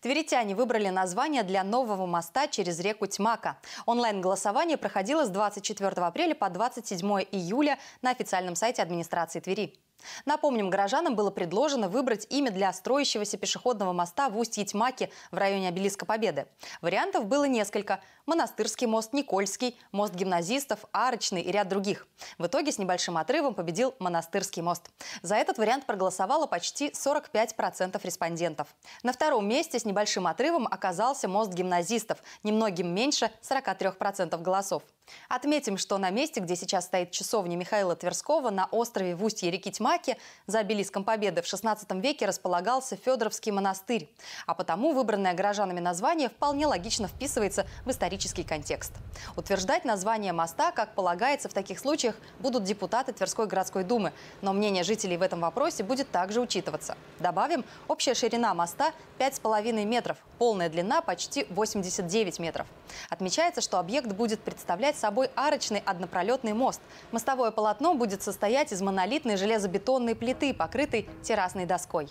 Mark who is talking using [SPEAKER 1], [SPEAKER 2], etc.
[SPEAKER 1] Тверитяне выбрали название для нового моста через реку Тьмака. Онлайн-голосование проходило с 24 апреля по 27 июля на официальном сайте администрации Твери. Напомним, горожанам было предложено выбрать имя для строящегося пешеходного моста в устье Тьмаки в районе обелиска Победы. Вариантов было несколько – Монастырский мост, Никольский, мост гимназистов, Арочный и ряд других. В итоге с небольшим отрывом победил Монастырский мост. За этот вариант проголосовало почти 45% респондентов. На втором месте с небольшим отрывом оказался мост гимназистов, немногим меньше 43% голосов. Отметим, что на месте, где сейчас стоит часовня Михаила Тверского, на острове в устье реки Тьмаки, за обелиском Победы в XVI веке располагался Федоровский монастырь. А потому выбранное горожанами название вполне логично вписывается в исторический контекст. Утверждать название моста, как полагается в таких случаях, будут депутаты Тверской городской думы. Но мнение жителей в этом вопросе будет также учитываться. Добавим, общая ширина моста 5,5 метров, полная длина почти 89 метров. Отмечается, что объект будет представлять собой арочный однопролетный мост. Мостовое полотно будет состоять из монолитной железобетонной плиты, покрытой террасной доской.